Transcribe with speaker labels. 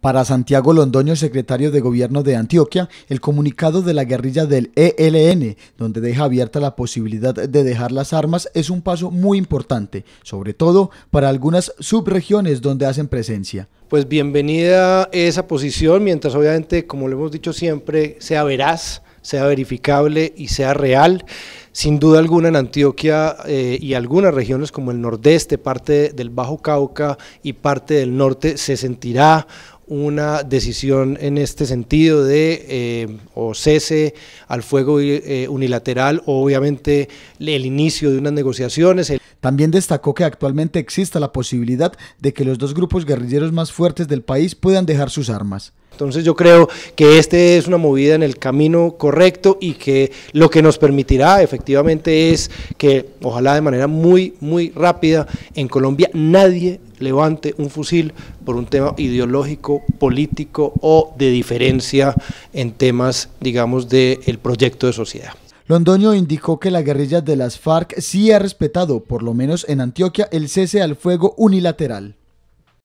Speaker 1: Para Santiago Londoño, secretario de Gobierno de Antioquia, el comunicado de la guerrilla del ELN, donde deja abierta la posibilidad de dejar las armas, es un paso muy importante, sobre todo para algunas subregiones donde hacen presencia.
Speaker 2: Pues bienvenida esa posición, mientras obviamente, como lo hemos dicho siempre, sea veraz, sea verificable y sea real. Sin duda alguna en Antioquia eh, y algunas regiones como el nordeste, parte del Bajo Cauca y parte del norte se sentirá una decisión en este sentido de eh, o cese al fuego eh, unilateral o obviamente el inicio de unas negociaciones.
Speaker 1: También destacó que actualmente exista la posibilidad de que los dos grupos guerrilleros más fuertes del país puedan dejar sus armas.
Speaker 2: Entonces yo creo que este es una movida en el camino correcto y que lo que nos permitirá efectivamente es que ojalá de manera muy muy rápida en Colombia nadie levante un fusil por un tema ideológico, político o de diferencia en temas digamos del proyecto de
Speaker 1: sociedad. Londoño indicó que la guerrilla de las FARC sí ha respetado, por lo menos en Antioquia, el cese al fuego unilateral.